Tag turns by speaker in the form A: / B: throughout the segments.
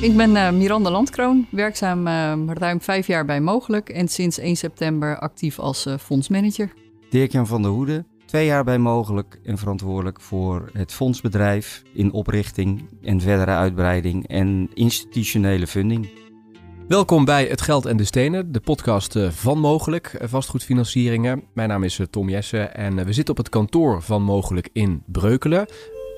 A: Ik ben eh, Miranda Landkroon, werkzaam eh, ruim vijf jaar bij Mogelijk en sinds 1 september actief als eh, fondsmanager.
B: Dirk-Jan van der Hoede, twee jaar bij Mogelijk en verantwoordelijk voor het fondsbedrijf in oprichting en verdere uitbreiding en institutionele funding. Welkom bij Het Geld en de Stenen, de podcast eh, van Mogelijk eh,
C: vastgoedfinancieringen. Mijn naam is eh, Tom Jessen en we zitten op het kantoor van Mogelijk in Breukelen.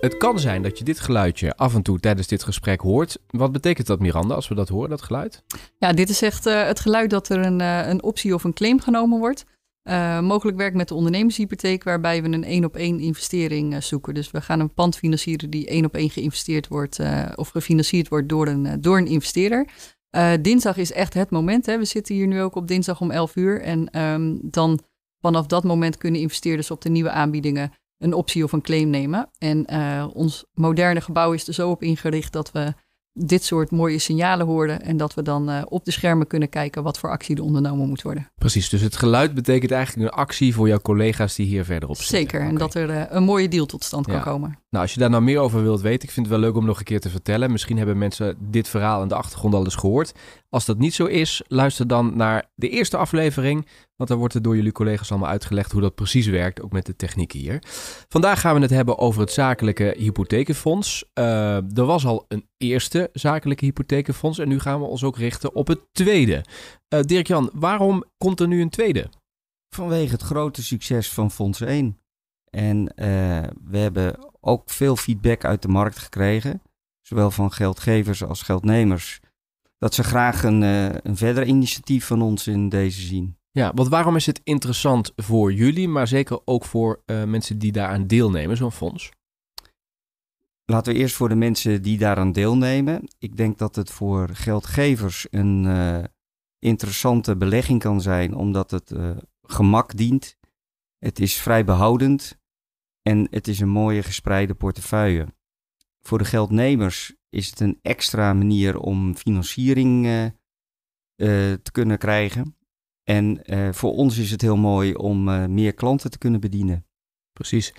C: Het kan zijn dat je dit geluidje af en toe tijdens dit gesprek hoort. Wat betekent dat, Miranda, als we dat horen, dat geluid?
A: Ja, dit is echt het geluid dat er een, een optie of een claim genomen wordt. Uh, mogelijk werk met de ondernemershypotheek, waarbij we een één op één investering zoeken. Dus we gaan een pand financieren die één op één geïnvesteerd wordt of gefinancierd wordt door een, door een investeerder. Eh, dinsdag is echt het moment. Hè. We zitten hier nu ook op dinsdag om 11 uur. En ehm, dan vanaf dat moment kunnen investeerders op de nieuwe aanbiedingen een optie of een claim nemen. En eh, ons moderne gebouw is er zo op ingericht dat we dit soort mooie signalen hoorden. En dat we dan eh, op de schermen kunnen kijken wat voor actie er ondernomen moet worden.
C: Precies, dus het geluid betekent eigenlijk een actie voor jouw collega's die hier verder op zitten.
A: Zeker, en dat er een mooie deal tot stand kan komen.
C: Nou, als je daar nou meer over wilt weten, ik vind het wel leuk om nog een keer te vertellen. Misschien hebben mensen dit verhaal in de achtergrond al eens gehoord. Als dat niet zo is, luister dan naar de eerste aflevering, want dan wordt er door jullie collega's allemaal uitgelegd hoe dat precies werkt, ook met de techniek hier. Vandaag gaan we het hebben over het zakelijke hypothekenfonds. Uh, er was al een eerste zakelijke hypothekenfonds
B: en nu gaan we ons ook richten op het tweede. Eh, Dirk-Jan, waarom komt er nu een tweede? Vanwege het grote succes van Fonds 1. En eh, we hebben ook veel feedback uit de markt gekregen, zowel van geldgevers als geldnemers, dat ze graag een, eh, een verder initiatief van ons in deze zien.
C: Ja, want waarom is het interessant voor jullie, maar zeker ook voor eh, mensen die daaraan deelnemen, zo'n fonds?
B: Laten we eerst voor de mensen die daaraan deelnemen. Ik denk dat het voor geldgevers een interessante belegging kan zijn, omdat het gemak dient. Het is vrij behoudend. En het is een mooie gespreide portefeuille. Voor de geldnemers is het een extra manier om financiering eh, eh, te kunnen krijgen. En eh, voor ons is het heel mooi om meer klanten te kunnen bedienen. Precies.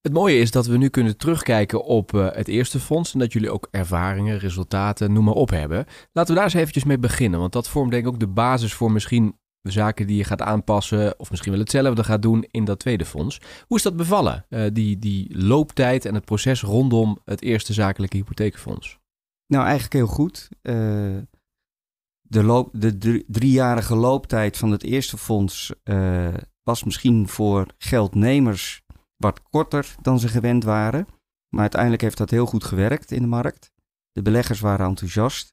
B: Het mooie is dat we nu kunnen
C: terugkijken op het eerste fonds en dat jullie ook ervaringen, resultaten, noem maar op hebben. Laten we daar eens eventjes mee beginnen, want dat vormt denk ik ook de basis voor misschien zaken die je gaat aanpassen of misschien wel hetzelfde gaat doen in dat tweede fonds. Hoe is dat bevallen, eh, die, die looptijd en het proces rondom het eerste zakelijke hypotheekfonds?
B: Nou, eigenlijk heel goed. Eh, de, loop, de driejarige looptijd van het eerste fonds eh, was misschien voor geldnemers wat korter dan ze gewend waren. Maar uiteindelijk heeft dat heel goed gewerkt in de markt. De beleggers waren enthousiast.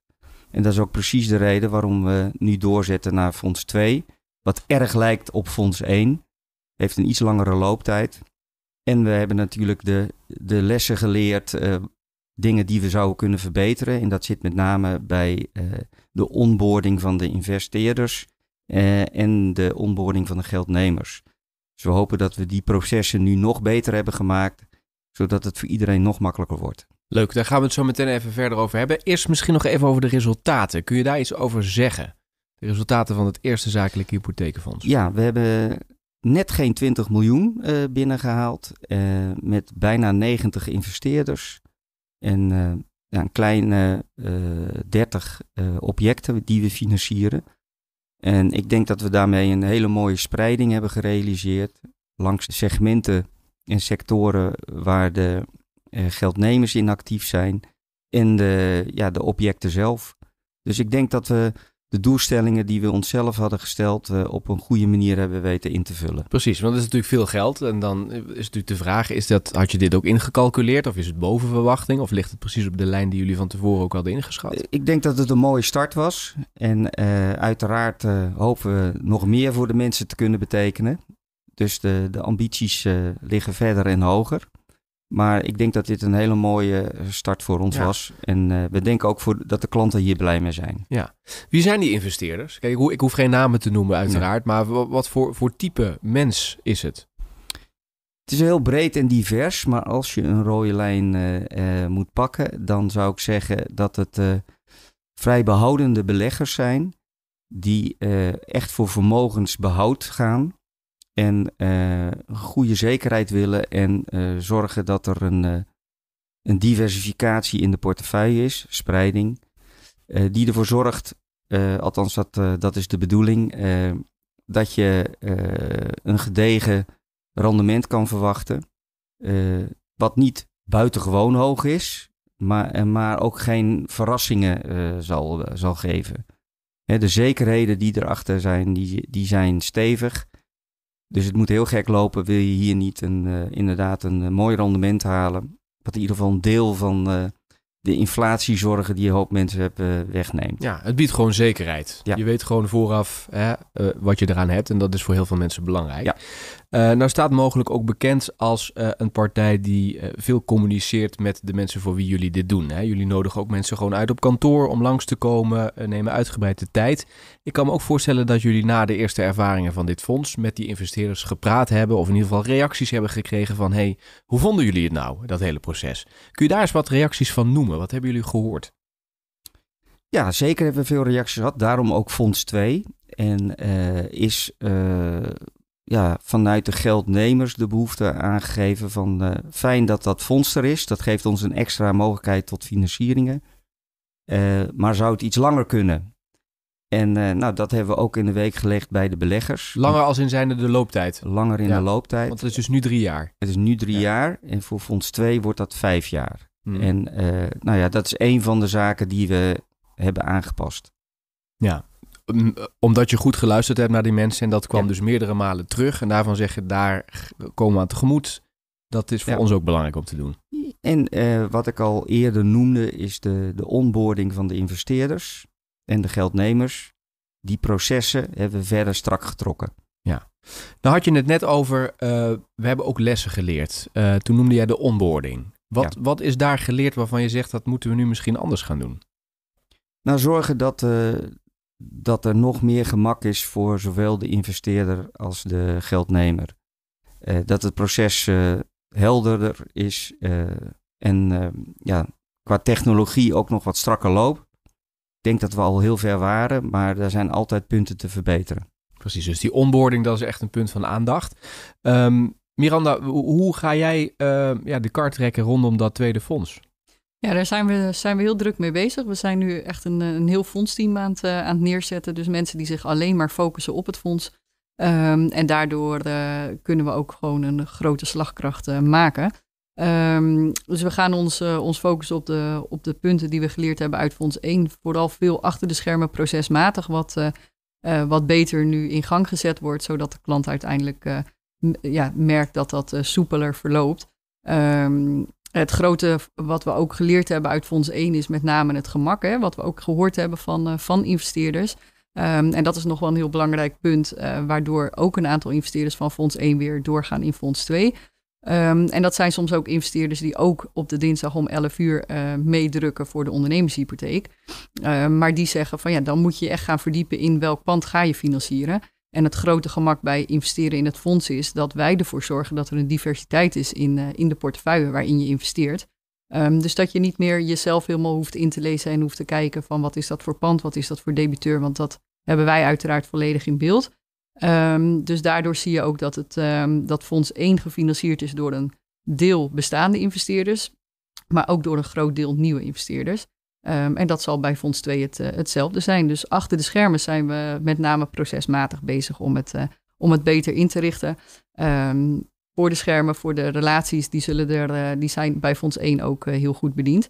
B: En dat is ook precies de reden waarom we nu doorzetten naar fonds 2, wat erg lijkt op fonds 1. Heeft een iets langere looptijd. En we hebben natuurlijk de, de lessen geleerd, eh, dingen die we zouden kunnen verbeteren. En dat zit met name bij eh, de onboarding van de investeerders eh, en de onboarding van de geldnemers. Dus we hopen dat we die processen nu nog beter hebben gemaakt, zodat het voor iedereen nog makkelijker wordt.
C: Leuk, daar gaan we het zo meteen even verder over hebben. Eerst misschien nog even over de resultaten. Kun je daar iets over zeggen? De resultaten van het eerste zakelijke hypothekenfonds.
B: Ja, we hebben net geen 20 miljoen eh, binnengehaald. Eh, met bijna 90 investeerders. En eh, ja, een kleine 30 objecten die we financieren. En ik denk dat we daarmee een hele mooie spreiding hebben gerealiseerd. Langs segmenten en sectoren waar de eh, geldnemers inactief zijn en de, ja, de objecten zelf. Dus ik denk dat we de doelstellingen die we onszelf hadden gesteld eh, op een goede manier hebben weten in te vullen.
C: Precies, want het is natuurlijk veel geld. En dan is natuurlijk de vraag, is
B: dat, had je dit ook ingecalculeerd of is het boven verwachting? Of ligt het precies op de lijn die jullie van tevoren ook hadden ingeschat? Eh, ik denk dat het een mooie start was. En uiteraard hopen we nog meer voor de mensen te kunnen betekenen. Dus de, de ambities liggen verder en hoger. Maar ik denk dat dit een hele mooie eh, start voor ons was. En eh, we denken ook voor, dat de klanten hier blij mee zijn.
C: Ja. Wie zijn die investeerders? Kijk, ik, ik hoef geen namen te noemen uiteraard. Maar wat voor, voor
B: type mens is het? Het is heel breed en divers. Maar als je een rode lijn eh, moet pakken... dan zou ik zeggen dat het vrij behoudende beleggers zijn... die echt voor vermogensbehoud gaan... En eh, goede zekerheid willen en eh, zorgen dat er een, eh, een diversificatie in de portefeuille is, spreiding, die ervoor zorgt, althans dat, dat is de bedoeling, dat je een gedegen rendement kan verwachten, wat niet buitengewoon hoog is, maar, maar ook geen verrassingen zal, zal geven. de zekerheden die erachter zijn, die, die zijn stevig. Dus het moet heel gek lopen, wil je hier niet een, eh, inderdaad een eh, mooi rendement halen. Wat in ieder geval een deel van uh, de inflatiezorgen die een hoop mensen hebben wegneemt.
A: Ja,
C: het biedt gewoon zekerheid. Je weet gewoon vooraf hè, wat je eraan hebt en dat is voor heel veel mensen belangrijk. Ja. Eh, nou staat mogelijk ook bekend als eh, een partij die eh, veel communiceert met de mensen voor wie jullie dit doen. Hè? Jullie nodigen ook mensen gewoon uit op kantoor om langs te komen, nemen uitgebreid de tijd. Ik kan me ook voorstellen dat jullie na de eerste ervaringen van dit fonds met die investeerders gepraat hebben of in ieder geval reacties hebben gekregen van hey, hoe vonden jullie het nou, dat hele
B: proces? Kun je daar eens wat reacties van noemen? Wat hebben jullie gehoord? Ja, zeker hebben we veel reacties gehad. Daarom ook Fonds 2. En is ja, vanuit de geldnemers de behoefte aangegeven van eh, fijn dat dat fonds er is. Dat geeft ons een extra mogelijkheid tot financieringen. Eh, maar zou het iets langer kunnen? En eh, nou, dat hebben we ook in de week gelegd bij de beleggers. Langer als in zijn de looptijd? Langer in de looptijd. Want het is dus nu drie jaar. Het is nu drie jaar en voor fonds 2 wordt dat vijf jaar. Hmm. En nou ja, dat is een van de zaken die we hebben aangepast.
C: Ja, omdat je goed geluisterd hebt naar die mensen en dat kwam dus meerdere malen
B: terug. En daarvan zeg je, daar komen we aan tegemoet. Dat is voor ons ook belangrijk om te doen. En eh, wat ik al eerder noemde, is de, de onboarding van de investeerders en de geldnemers. Die processen hebben we verder strak getrokken. Ja.
C: Nou had je het net over, eh, we hebben ook lessen geleerd. Eh, toen noemde jij de onboarding. Wat, wat is daar geleerd waarvan je zegt, dat moeten we nu misschien anders gaan doen?
B: Nou, zorgen dat, dat er nog meer gemak is voor zowel de investeerder als de geldnemer. Eh, dat het proces eh, helderder is eh, en ja, qua technologie ook nog wat strakker loopt. Ik denk dat we al heel ver waren, maar er zijn altijd punten te verbeteren. Precies, dus die onboarding dat is echt een
C: punt van aandacht. Ehm, Miranda, hoe ga jij ja, de kar trekken rondom dat tweede fonds?
A: Ja, daar zijn we, zijn we heel druk mee bezig. We zijn nu echt een, een heel fondsteam aan het, eh, aan het neerzetten. Dus mensen die zich alleen maar focussen op het fonds. Ehm, en daardoor eh, kunnen we ook gewoon een grote slagkracht eh, maken. Ehm, dus we gaan ons, ons focussen op de, op de punten die we geleerd hebben uit Fonds 1. Vooral veel achter de schermen procesmatig, wat, wat beter nu in gang gezet wordt, zodat de klant uiteindelijk ja, merkt dat dat soepeler verloopt. Um, het grote wat we ook geleerd hebben uit Fonds 1 is met name het gemak, hè, wat we ook gehoord hebben van, eh, van investeerders. Ehm, en dat is nog wel een heel belangrijk punt, eh, waardoor ook een aantal investeerders van Fonds 1 weer doorgaan in Fonds 2. Ehm, en dat zijn soms ook investeerders die ook op de dinsdag om 11 uur eh, meedrukken voor de ondernemershypotheek. Ehm, maar die zeggen van ja, dan moet je echt gaan verdiepen in welk pand ga je financieren. En het grote gemak bij investeren in het fonds is dat wij ervoor zorgen dat er een diversiteit is in, eh, in de portefeuille waarin je investeert. Ehm, dus dat je niet meer jezelf helemaal hoeft in te lezen en hoeft te kijken van wat is dat voor pand, wat is dat voor debiteur, want dat hebben wij uiteraard volledig in beeld. Ehm, dus daardoor zie je ook dat het ehm, dat fonds één gefinancierd is door een deel bestaande investeerders, maar ook door een groot deel nieuwe investeerders. Ehm, en dat zal bij Fonds 2 het, eh, hetzelfde zijn. Dus achter de schermen zijn we met name procesmatig bezig om het, eh, om het beter in te richten. Ehm, voor de schermen, voor de relaties, die, zullen er, eh, die zijn bij Fonds 1 ook heel goed bediend.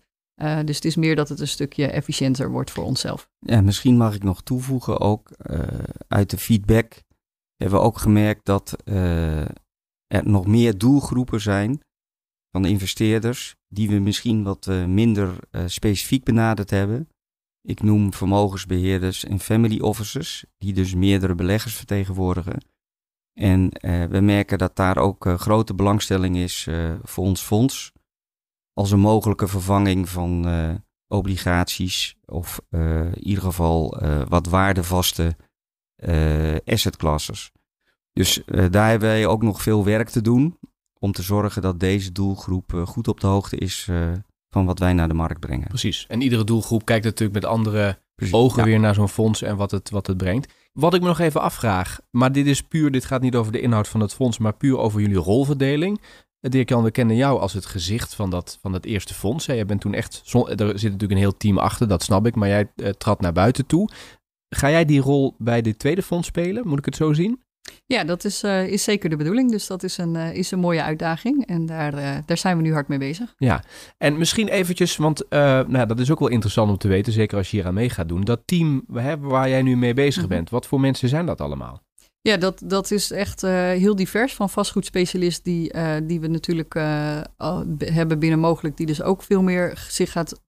A: dus het is meer dat het een stukje efficiënter wordt voor onszelf.
B: Ja, misschien mag ik nog toevoegen ook uit de feedback hebben we ook gemerkt dat er nog meer doelgroepen zijn van investeerders die we misschien wat eh, minder eh, specifiek benaderd hebben. Ik noem vermogensbeheerders en family officers, die dus meerdere beleggers vertegenwoordigen. En eh, we merken dat daar ook grote belangstelling is voor ons fonds. Als een mogelijke vervanging van obligaties of in ieder geval wat waardevaste asset classes. Dus daar hebben wij ook nog veel werk te doen om te zorgen dat deze doelgroep eh, goed op de hoogte is eh, van wat wij naar de markt brengen.
C: Precies. En iedere doelgroep kijkt natuurlijk met andere ogen weer naar zo'n fonds en wat het, wat het brengt. Wat ik me nog even afvraag, maar dit is puur, dit gaat niet over de inhoud van het fonds, maar puur over jullie rolverdeling. Eh, Dirk-Jan, we kennen jou als het gezicht van dat, van dat eerste fonds. Jij bent toen echt, er zit natuurlijk een heel team achter, dat snap ik, maar jij trad naar buiten toe. Ga jij die rol bij dit tweede fonds spelen? Moet ik het zo zien?
A: Ja, dat is, eh, is zeker de bedoeling. Dus dat is een, eh, is een mooie uitdaging. En daar, eh, daar zijn we nu hard mee bezig.
C: Ja, en misschien eventjes, want nou, dat is ook wel interessant om te weten, zeker als je hier aan mee gaat doen. Dat team waar jij nu mee bezig mhm. bent, wat voor mensen zijn dat allemaal?
A: Ja, dat, dat is echt heel divers. Van vastgoedspecialist die, die we natuurlijk hebben binnen mogelijk, die dus ook veel meer zich gaat,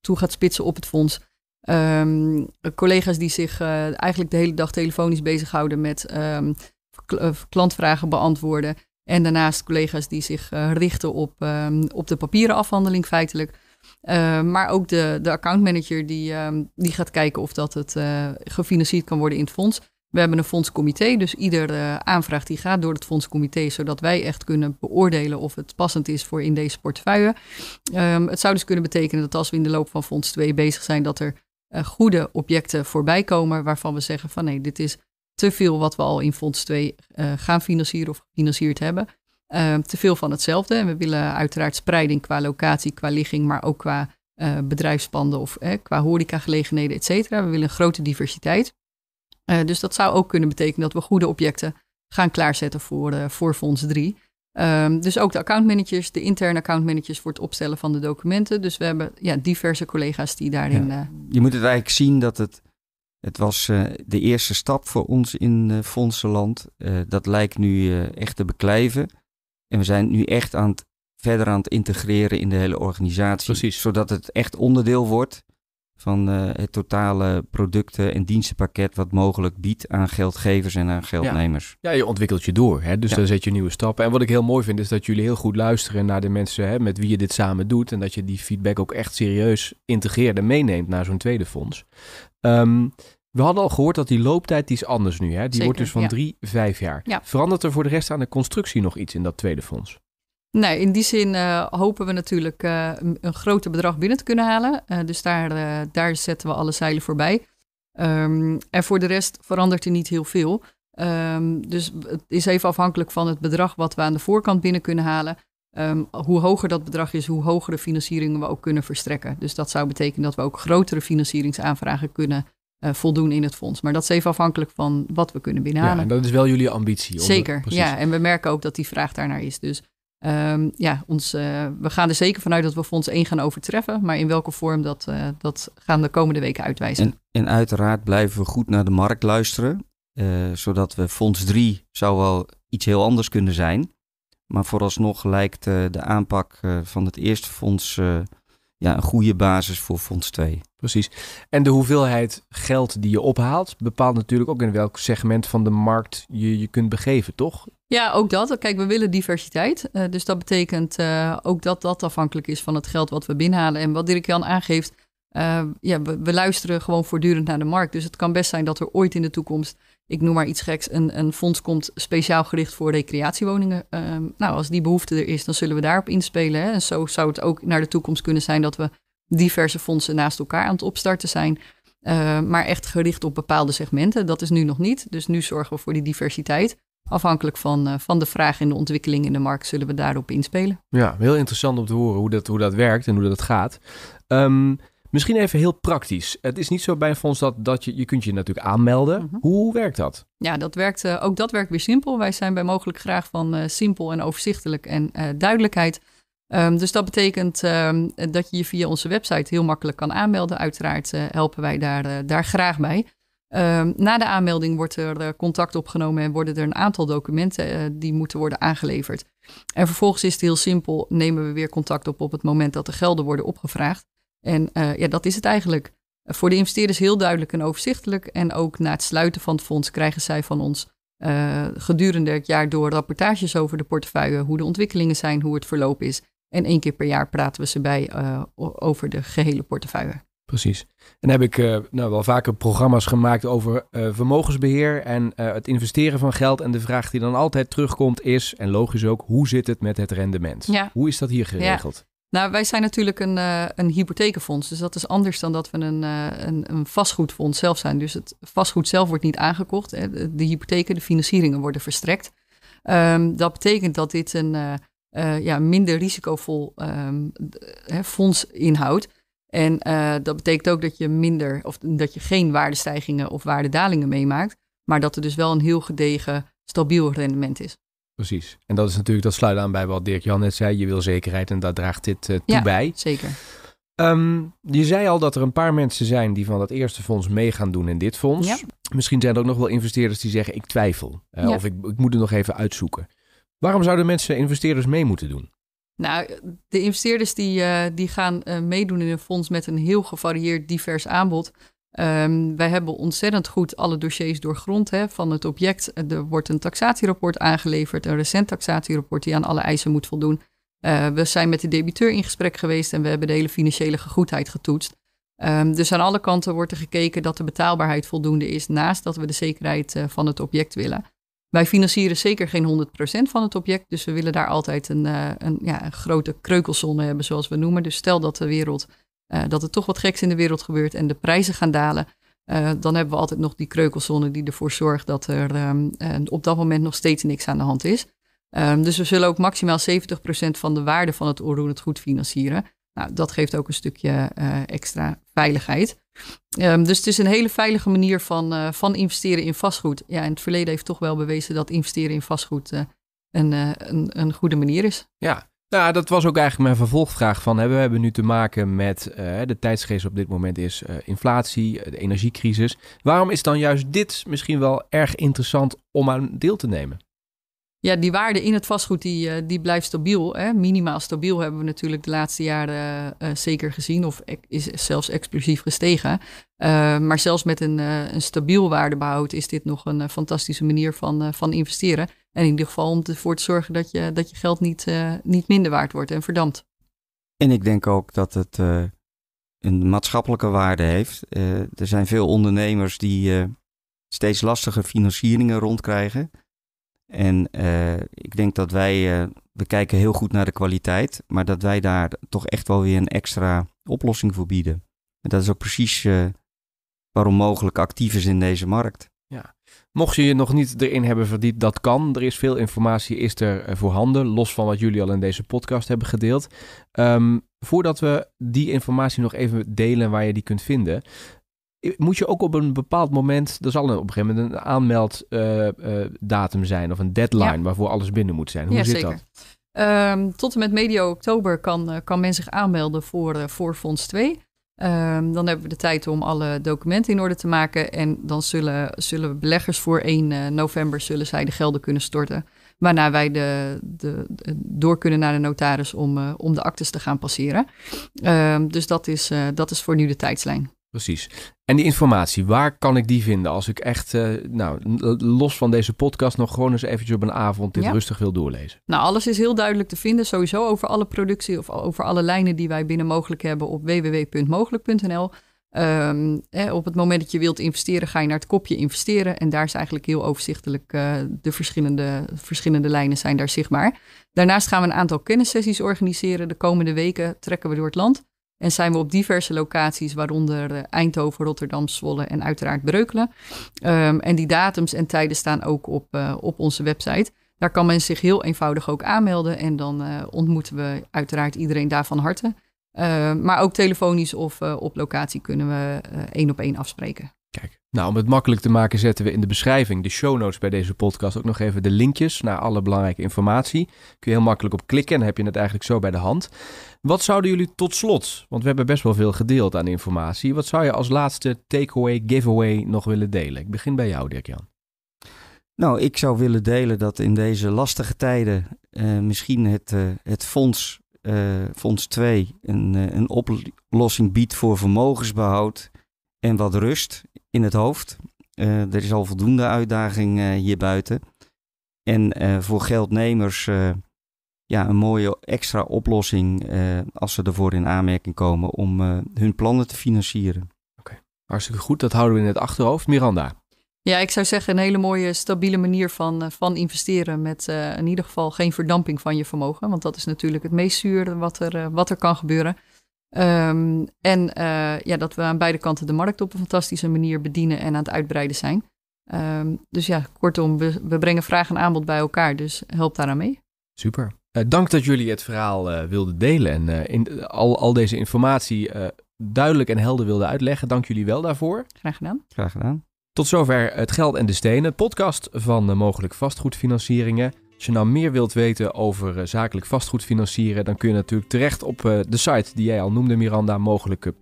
A: toe gaat spitsen op het fonds. Ehm, collega's die zich eh, eigenlijk de hele dag telefonisch bezighouden met ehm, eh, klantvragen beantwoorden. En daarnaast collega's die zich eh, richten op, ehm, op de papieren afhandeling feitelijk. maar ook de, de accountmanager die, die gaat kijken of dat het gefinancierd kan worden in het fonds. We hebben een fondscomité, dus iedere aanvraag die gaat door het fondscomité, zodat wij echt kunnen beoordelen of het passend is voor in deze portefeuille. het zou dus kunnen betekenen dat als we in de loop van Fonds 2 bezig zijn, dat er eh, goede objecten voorbij komen waarvan we zeggen van nee, dit is te veel wat we al in Fonds 2 gaan financieren of gefinancierd hebben. Ehm, te veel van hetzelfde. En we willen uiteraard spreiding qua locatie, qua ligging, maar ook qua eh, bedrijfspanden of eh, qua horecagelegenheden, et cetera. We willen een grote diversiteit. dus dat zou ook kunnen betekenen dat we goede objecten gaan klaarzetten voor, voor Fonds 3. Ehm, dus ook de accountmanagers, de interne accountmanagers voor het opstellen van de documenten. Dus we hebben ja, diverse collega's die daarin. Ja. Eh,
B: Je moet het eigenlijk zien dat het. Het was eh, de eerste stap voor ons in uh, Fondsenland. dat lijkt nu echt te beklijven. En we zijn nu echt aan het, verder aan het integreren in de hele organisatie. Precies. Zodat het echt onderdeel wordt van eh, het totale producten- en dienstenpakket wat mogelijk biedt aan geldgevers en aan geldnemers. Ja, je ontwikkelt je door, hè? dus dan zet je
C: nieuwe stappen. En wat ik heel mooi vind is dat jullie heel goed luisteren naar de mensen hè, met wie je dit samen doet en dat je die feedback ook echt serieus integreert en meeneemt naar zo'n tweede fonds. Ehm, we hadden al gehoord dat die looptijd die is anders nu. Hè? Die wordt dus van drie, vijf jaar. Verandert er voor de rest aan de constructie nog iets in dat tweede fonds?
A: Nee, in die zin eh, hopen we natuurlijk eh, een, een groter bedrag binnen te kunnen halen. Eh, dus daar, daar zetten we alle zeilen voorbij. Um, ehm, en voor de rest verandert er niet heel veel. Ehm, dus het is even afhankelijk van het bedrag wat we aan de voorkant binnen kunnen halen. Ehm, hoe hoger dat bedrag is, hoe hogere financieringen we ook kunnen verstrekken. Dus dat zou betekenen dat we ook grotere financieringsaanvragen kunnen voldoen in het fonds. Maar dat is even afhankelijk van wat we kunnen binnenhalen. Ja, en dat is wel jullie
C: ambitie. Zeker, ja.
A: En we merken ook dat die vraag daarnaar is. Dus Ehm, ja, ons, eh, we gaan er zeker vanuit dat we Fonds 1 gaan overtreffen. Maar in welke vorm, dat, uh, dat gaan de komende weken uitwijzen. En,
B: uiteraard blijven we goed naar de markt luisteren. Eh, zodat we Fonds 3 zou wel iets heel anders kunnen zijn. Maar vooralsnog lijkt de aanpak van het eerste fonds ja, een goede basis voor Fonds 2. Precies. En de hoeveelheid
C: geld die je ophaalt bepaalt natuurlijk ook in welk segment van de markt je je kunt begeven, toch?
A: Ja, ook dat. Kijk, we willen diversiteit. Eh, dus dat betekent eh, ook dat dat afhankelijk is van het geld wat we binnenhalen. En wat Dirk-Jan aangeeft, eh, ja, we, we, luisteren gewoon voortdurend naar de markt. Dus het kan best zijn dat er ooit in de toekomst ik noem maar iets geks, een, een fonds komt speciaal gericht voor recreatiewoningen. Ehm, nou, als die behoefte er is, dan zullen we daarop inspelen. Hè? En zo zou het ook naar de toekomst kunnen zijn dat we diverse fondsen naast elkaar aan het opstarten zijn. Ehm, maar echt gericht op bepaalde segmenten. Dat is nu nog niet. Dus nu zorgen we voor die diversiteit. Afhankelijk van, eh, van de vraag en de ontwikkeling in de markt zullen we daarop inspelen.
C: Ja, heel interessant om te horen hoe dat, hoe dat werkt en hoe dat gaat. Um, Misschien even heel praktisch. Het is niet zo bij een fonds dat, dat je, je kunt je natuurlijk aanmelden. Mhm. Hoe werkt dat?
A: Ja, dat werkt, eh, ook dat werkt weer simpel. Wij zijn bij mogelijk graag van eh, simpel en overzichtelijk en eh, duidelijkheid. Ehm, dus dat betekent ehm, dat je je via onze website heel makkelijk kan aanmelden. Uiteraard helpen wij daar, daar graag bij. Ehm, na de aanmelding wordt er contact opgenomen en worden er een aantal documenten die moeten worden aangeleverd. En vervolgens is het heel simpel, nemen we weer contact op op het moment dat de gelden worden opgevraagd. En eh, ja, dat is het eigenlijk. Voor de investeerders heel duidelijk en overzichtelijk. En ook na het sluiten van het fonds krijgen zij van ons eh, gedurende het jaar door rapportages over de portefeuille, hoe de ontwikkelingen zijn, hoe het verloop is. En één keer per jaar praten we ze bij eh, over de gehele portefeuille.
C: Precies. En heb ik nou, wel vaker programma's gemaakt over vermogensbeheer en het investeren van geld. En de vraag die dan altijd terugkomt is, en logisch ook, hoe zit het met het rendement? Hoe is dat hier geregeld?
A: Ja. Nou, wij zijn natuurlijk een, eh, een hypothekenfonds. Dus dat is anders dan dat we eh, een, een, vastgoedfonds zelf zijn. Dus het vastgoed zelf wordt niet aangekocht. De, hypotheken, de financieringen worden verstrekt. Ehm, dat betekent dat dit een eh, ja, minder risicovol ehm, hè, fonds inhoudt. En dat betekent ook dat je minder of dat je geen waardestijgingen of waardedalingen meemaakt. Maar dat er dus wel een heel gedegen, stabiel rendement is.
C: Precies. En dat is natuurlijk, dat sluit aan bij wat Dirk Jan net zei. Je wil zekerheid en daar draagt dit uh, toe ja, bij. Zeker. Ehm, je zei al dat er een paar mensen zijn die van dat eerste fonds mee gaan doen in dit fonds. Ja. Misschien zijn er ook nog wel investeerders die zeggen ik twijfel. Eh, of ik, ik moet het nog even uitzoeken. Waarom zouden mensen investeerders mee moeten doen?
A: Nou, de investeerders die, eh, die gaan meedoen in een fonds met een heel gevarieerd divers aanbod. Ehm, wij hebben ontzettend goed alle dossiers doorgrond hè, van het object. Eh, er wordt een taxatierapport aangeleverd, een recent taxatierapport die aan alle eisen moet voldoen. Eh, we zijn met de debiteur in gesprek geweest en we hebben de hele financiële gegoedheid getoetst. Ehm, dus aan alle kanten wordt er gekeken dat de betaalbaarheid voldoende is, naast dat we de zekerheid eh, van het object willen. Wij financieren zeker geen 100% van het object, dus we willen daar altijd een, een, ja, een grote kreukelzone hebben, zoals we noemen. Dus stel dat de wereld eh, dat er toch wat geks in de wereld gebeurt en de prijzen gaan dalen. Eh, dan hebben we altijd nog die kreukelzone die ervoor zorgt dat er ehm, eh, op dat moment nog steeds niks aan de hand is. Ehm, dus we zullen ook maximaal 70% van de waarde van het onroerend goed financieren. Nou, dat geeft ook een stukje extra veiligheid. Ehm, dus het is een hele veilige manier van, van investeren in vastgoed. Ja, in het verleden heeft toch wel bewezen dat investeren in vastgoed een, een, een goede manier is.
C: Ja, nou, dat was ook eigenlijk mijn vervolgvraag van... Hè, we hebben nu te maken met... Eh, de tijdsgeest op dit moment is eh, inflatie, eh, de energiecrisis. Waarom is dan juist dit misschien wel erg interessant om aan deel te nemen?
A: Ja, die waarde in het vastgoed die, die blijft stabiel. Hè? Minimaal stabiel hebben we natuurlijk de laatste jaren zeker gezien. Of e-, is zelfs explosief gestegen. maar zelfs met een, uh, een stabiel waardebehoud is dit nog een fantastische manier van, van investeren. En in ieder geval om ervoor te zorgen dat je, dat je geld niet, eh, niet minder waard wordt en verdampt. En
B: ik denk ook dat het eh, een maatschappelijke waarde heeft. Eh, er zijn veel ondernemers die steeds lastige financieringen rondkrijgen. En ik denk dat wij, we kijken heel goed naar de kwaliteit, maar dat wij daar toch echt wel weer een extra oplossing voor bieden. En dat is ook precies waarom mogelijk actief is in deze markt.
C: Mocht je je nog niet erin hebben verdiept, dat kan. Er is veel informatie is er eh, voorhanden, los van wat jullie al in deze podcast hebben gedeeld. Ehm, voordat we die informatie nog even delen waar je die kunt vinden, moet je ook op een bepaald moment, er zal een, op een gegeven moment een aanmelddatum eh, eh, zijn of een deadline waarvoor alles binnen moet zijn. Hoe zit dat?
A: Ehm, tot en met medio oktober kan, kan men zich aanmelden voor, uh, voor Fonds 2. Ehm, dan hebben we de tijd om alle documenten in orde te maken. En dan zullen, zullen beleggers voor 1 eh, november zullen zij de gelden kunnen storten. Waarna wij de, de, door kunnen naar de notaris om, eh, om de actes te gaan passeren. Ehm, dus dat is, eh, dat is voor nu de tijdslijn.
C: Precies. En die informatie, waar kan ik die vinden als ik echt, eh, nou, los van deze podcast, nog gewoon eens eventjes op een avond dit rustig wil doorlezen?
A: Nou, alles is heel duidelijk te vinden, sowieso over alle productie of over alle lijnen die wij binnen mogelijk hebben op www.mogelijk.nl. Ehm, op het moment dat je wilt investeren, ga je naar het kopje investeren. En daar is eigenlijk heel overzichtelijk eh, de verschillende, verschillende lijnen zijn daar zichtbaar. Daarnaast gaan we een aantal kennissessies organiseren. De komende weken trekken we door het land. En zijn we op diverse locaties, waaronder eh, Eindhoven, Rotterdam, Zwolle en uiteraard Breukelen. Ehm, en die datums en tijden staan ook op, eh, op onze website. Daar kan men zich heel eenvoudig ook aanmelden en dan eh, ontmoeten we uiteraard iedereen daar van harte. Ehm, maar ook telefonisch of op locatie kunnen we één op één afspreken.
C: Kijk. Nou, om het makkelijk te maken zetten we in de beschrijving, de show notes bij deze podcast, ook nog even de linkjes naar alle belangrijke informatie. Kun je heel makkelijk op klikken en heb je het eigenlijk zo bij de hand. Wat zouden jullie tot slot, want we hebben best wel veel gedeeld aan informatie, wat zou je als laatste takeaway, giveaway
B: nog willen delen? Ik begin
C: bij jou, Dirk-Jan.
B: Nou, ik zou willen delen dat in deze lastige tijden eh, misschien het, eh, het fonds, eh, fonds 2 een, een oplossing biedt voor vermogensbehoud en wat rust in het hoofd. Eh, er is al voldoende uitdaging eh, hier buiten. En eh, voor geldnemers ja, een mooie extra oplossing als ze ervoor in aanmerking komen om hun plannen te financieren. Oké. Hartstikke goed, dat houden we in het achterhoofd. Miranda.
A: Ja, ik zou zeggen een hele mooie, stabiele manier van, van investeren. Met in ieder geval geen verdamping van je vermogen. Want dat is natuurlijk het meest zuur wat er, wat er kan gebeuren. Ehm, en eh, ja, dat we aan beide kanten de markt op een fantastische manier bedienen en aan het uitbreiden zijn. Ehm, dus ja, kortom, we, we, brengen vraag en aanbod bij elkaar, dus help aan mee.
C: Super. Eh, dank dat jullie het verhaal eh, wilden delen en in, al, al deze informatie duidelijk en helder wilden uitleggen. Dank jullie wel daarvoor. Graag gedaan. Graag gedaan. Tot zover Het Geld en de Stenen, podcast van Mogelijk Vastgoedfinancieringen. Als je nou meer wilt weten over eh, zakelijk vastgoed financieren, dan kun je natuurlijk terecht op eh, de site die jij al noemde, Miranda, mogelijkenl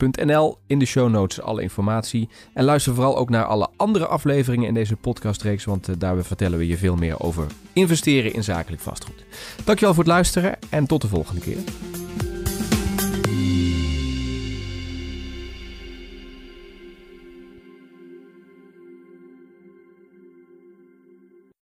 C: In de show notes alle informatie. En luister vooral ook naar alle andere afleveringen in deze podcastreeks, want eh, daar vertellen we je veel meer over investeren in zakelijk vastgoed. Dankjewel voor het luisteren en tot de volgende keer.